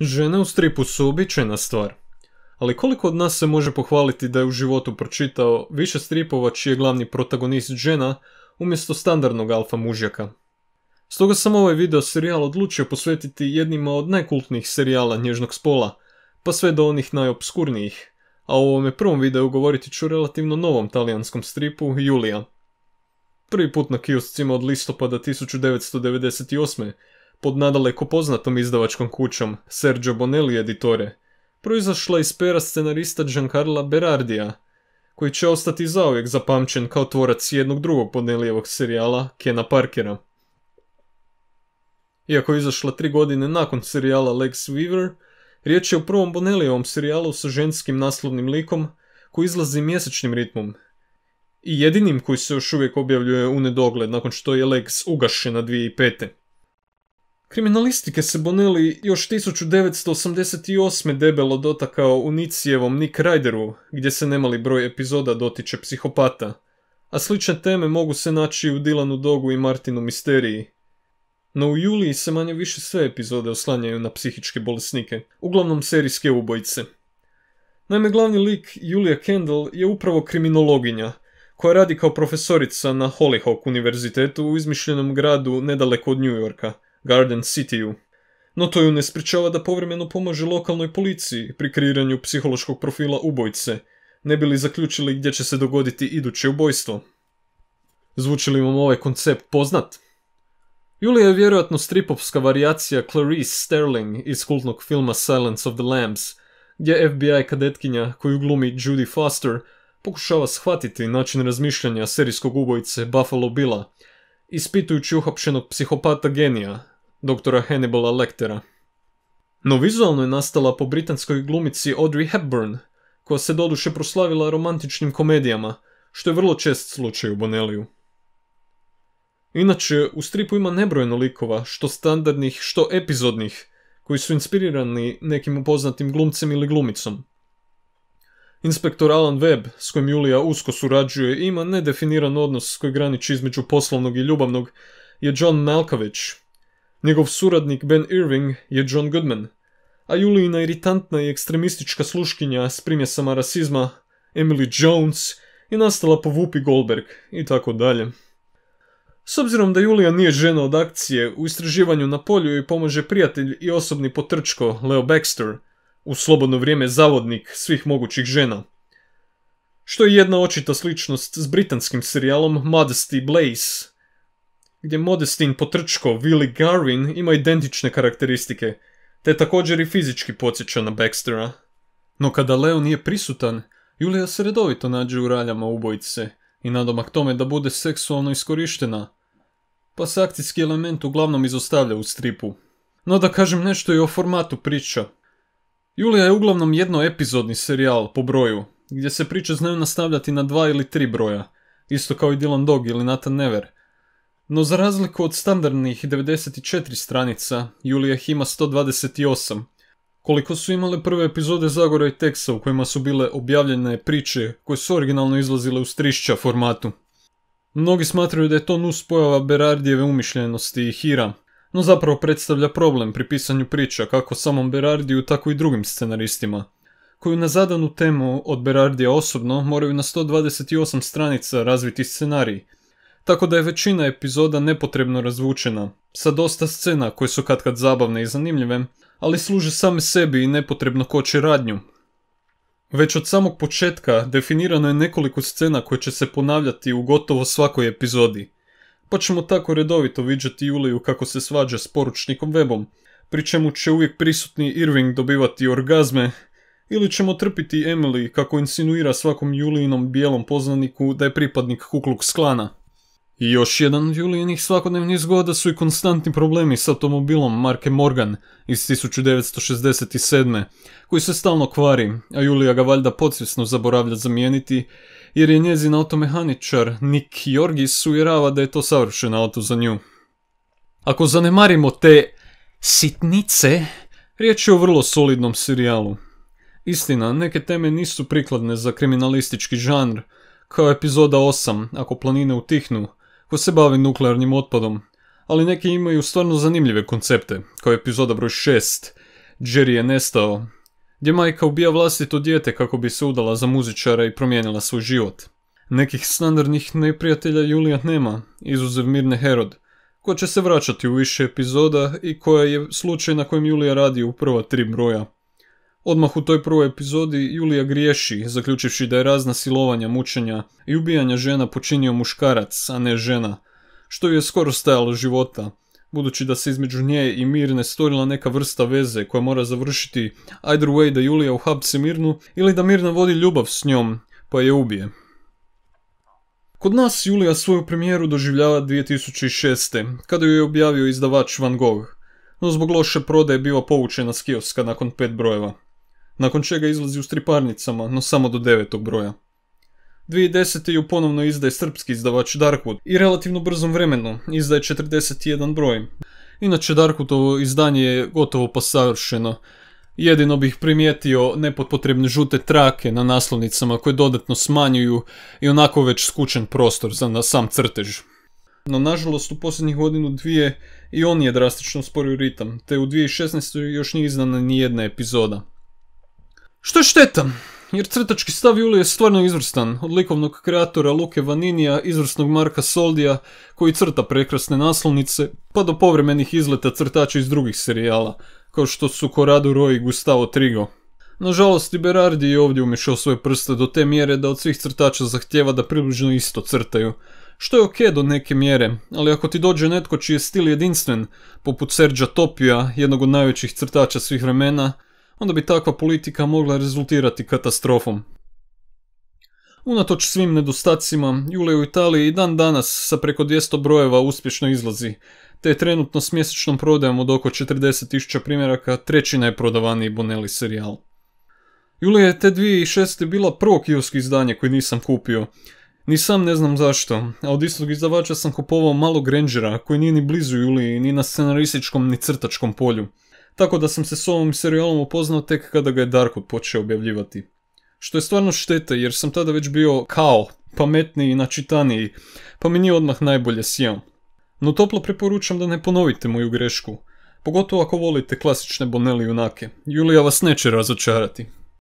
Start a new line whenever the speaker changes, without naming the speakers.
Žene u stripu su običajna stvar, ali koliko od nas se može pohvaliti da je u životu pročitao više stripova čiji je glavni protagonist žena umjesto standardnog alfa mužjaka? Stoga sam ovaj video serijal odlučio posvetiti jednima od najkultnijih serijala nježnog spola, pa sve do onih najobskurnijih, a u ovome prvom videu govoriti ću o relativno novom talijanskom stripu Julija. Prvi put na kioscima od listopada 1998 pod nadaleko poznatom izdavačkom kućom Sergio Bonelli editore, proizašla iz pera scenarista Giancarla Berardija, koji će ostati zauvijek zapamćen kao tvorac jednog drugog Bonellijevog serijala Kena Parkera. Iako je izašla tri godine nakon serijala Lex Weaver, riječ je o prvom Bonellijevom serijalu sa ženskim naslovnim likom koji izlazi mjesečnim ritmom. I jedinim koji se još uvijek objavljuje u nedogled nakon što je Lex ugašena 2005. Kriminalistike se Bonelli još 1988. debelo dotakao u Nicijevom Nick Ryderu, gdje se nemali broj epizoda dotiče psihopata, a slične teme mogu se naći u Dilanu Dogu i Martinu Misteriji. No u Juliji se manje više sve epizode oslanjaju na psihičke bolesnike, uglavnom serijske ubojice. Naime, glavni lik Julia Kendall je upravo kriminologinja, koja radi kao profesorica na Hollyhock univerzitetu u izmišljenom gradu nedaleko od New Yorka – Garden City-u. No to ju ne spričava da povremeno pomaže lokalnoj policiji pri kreiranju psihološkog profila ubojice, ne bi li zaključili gdje će se dogoditi iduće ubojstvo. Zvuči li vam ovaj koncept poznat? Julija je vjerojatno stripovska varijacija Clarice Sterling iz kultnog filma Silence of the Lambs, gdje FBI kadetkinja koju glumi Judy Foster pokušava shvatiti način razmišljanja serijskog ubojice Buffalo Billa, ispitujući uhapšenog psihopata genija doktora Hannibala Lectera. No vizualno je nastala po britanskoj glumici Audrey Hepburn, koja se doduše proslavila romantičnim komedijama, što je vrlo čest slučaj u Boneliju. Inače, u stripu ima nebrojeno likova, što standardnih, što epizodnih, koji su inspirirani nekim upoznatim glumcem ili glumicom. Inspektor Alan Webb, s kojim Julija usko surađuje, ima nedefiniran odnos koji graniči između poslovnog i ljubavnog, je John Malkovich, Njegov suradnik Ben Irving je John Goodman, a Julijina iritantna i ekstremistička sluškinja s primjesama rasizma Emily Jones je nastala po Whoopi Goldberg i tako dalje. S obzirom da Julija nije žena od akcije, u istraživanju na polju joj pomože prijatelj i osobni potrčko Leo Baxter, u slobodno vrijeme zavodnik svih mogućih žena. Što je jedna očita sličnost s britanskim serijalom Modesty Blaze gdje Modestin potrčko Willy Garvin ima identične karakteristike, te također i fizički podsjeća na Baxtera. No kada Leo nije prisutan, Julija se redovito nađe u raljama ubojice i nadomak tome da bude seksualno iskorištena, pa se akcijski element uglavnom izostavlja u stripu. No da kažem nešto i o formatu priča. Julija je uglavnom jednoepizodni serijal po broju, gdje se priče znaju nastavljati na dva ili tri broja, isto kao i Dylan Dog ili Nathan Never, no za razliku od standardnih 94 stranica, Julija ih ima 128. Koliko su imale prve epizode Zagora i Teksa u kojima su bile objavljene priče koje su originalno izlazile u strišća formatu. Mnogi smatraju da je to nuspojava Berardijeve umišljenosti i hira, no zapravo predstavlja problem pri pisanju priča kako samom Berardiju tako i drugim scenaristima, koju na zadanu temu od Berardija osobno moraju na 128 stranica razviti scenarij, tako da je većina epizoda nepotrebno razvučena, sa dosta scena koje su katkad zabavne i zanimljive, ali služe same sebi i nepotrebno koče radnju. Već od samog početka definirano je nekoliko scena koje će se ponavljati u gotovo svakoj epizodi, pa ćemo tako redovito viđati Juliju kako se svađa s poručnikom Webom, pri čemu će uvijek prisutni Irving dobivati orgazme, ili ćemo trpiti Emily kako insinuira svakom Julijinom bijelom poznaniku da je pripadnik Kukluk sklana. I još jedan od Julijenih svakodnevnih zgoda su i konstantni problemi s automobilom marke Morgan iz 1967. koji se stalno kvari, a Julija ga valjda podsvjesno zaboravlja zamijeniti jer je njezin automehaničar Nick Jorgis uvjerava da je to savršen auto za nju. Ako zanemarimo te sitnice, riječ je o vrlo solidnom serijalu. Istina, neke teme nisu prikladne za kriminalistički žanr, kao epizoda 8, ako planine utihnu, ko se bavi nuklearnim otpadom, ali neki imaju stvarno zanimljive koncepte, kao epizoda broj 6, Jerry je nestao, gdje majka ubija vlastito dijete kako bi se udala za muzičara i promijenila svoj život. Nekih standardnih neprijatelja Julija nema, izuzev Mirne Herod, koja će se vraćati u više epizoda i koja je slučaj na kojem Julija radi u prva tri broja. Odmah u toj prvoj epizodi Julija griješi, zaključivši da je razna silovanja, mučenja i ubijanja žena počinio muškarac, a ne žena, što je skoro stajalo života, budući da se između nje i Mirne stvorila neka vrsta veze koja mora završiti either way da Julija uhapsi Mirnu ili da Mirna vodi ljubav s njom, pa je ubije. Kod nas Julija svoju premijeru doživljava 2006. kada ju je objavio izdavač Van Gogh, no zbog loše je bila povučena s kioska nakon pet brojeva nakon čega izlazi u striparnicama, no samo do devetog broja. 2010. ju ponovno izdaje srpski izdavač Darkwood i relativno brzom vremenu izdaje 41 broj. Inače Darkwoodovo izdanje je gotovo pa savršeno. Jedino bih primijetio nepotpotrebne žute trake na naslovnicama koje dodatno smanjuju i onako već skučen prostor za na sam crtež. No nažalost u posljednjih godinu dvije i on je drastično sporio ritam, te u 2016. još nije izdana ni jedna epizoda. Što je šteta, jer crtački stav Julije je stvarno izvrstan, od likovnog kreatora Luke Vaninija, izvrsnog Marka Soldija, koji crta prekrasne naslovnice, pa do povremenih izleta crtača iz drugih serijala, kao što su Corrado Roy i Gustavo Trigo. Nažalost, i Berardi je ovdje umješao svoje prste do te mjere da od svih crtača zahtjeva da približno isto crtaju, što je ok do neke mjere, ali ako ti dođe netko čiji je stil jedinstven, poput Serđa Topija, jednog od najvećih crtača svih vremena, onda bi takva politika mogla rezultirati katastrofom. Unatoč svim nedostacima, Jule u Italiji i dan danas sa preko 200 brojeva uspješno izlazi, te je trenutno s mjesečnom prodajom od oko 40.000 primjeraka treći najprodavaniji Bonelli serijal. Julija je te 2006. bila prvo kioski izdanje koje nisam kupio. Ni sam ne znam zašto, a od istog izdavača sam kupovao malo Rangera koji nije ni blizu Juliji ni na scenarističkom ni crtačkom polju tako da sam se s ovom serijalom upoznao tek kada ga je Darko počeo objavljivati. Što je stvarno šteta jer sam tada već bio kao pametniji i načitaniji, pa mi nije odmah najbolje sjeo. No toplo preporučam da ne ponovite moju grešku, pogotovo ako volite klasične Bonelli junake. Julija vas neće razočarati.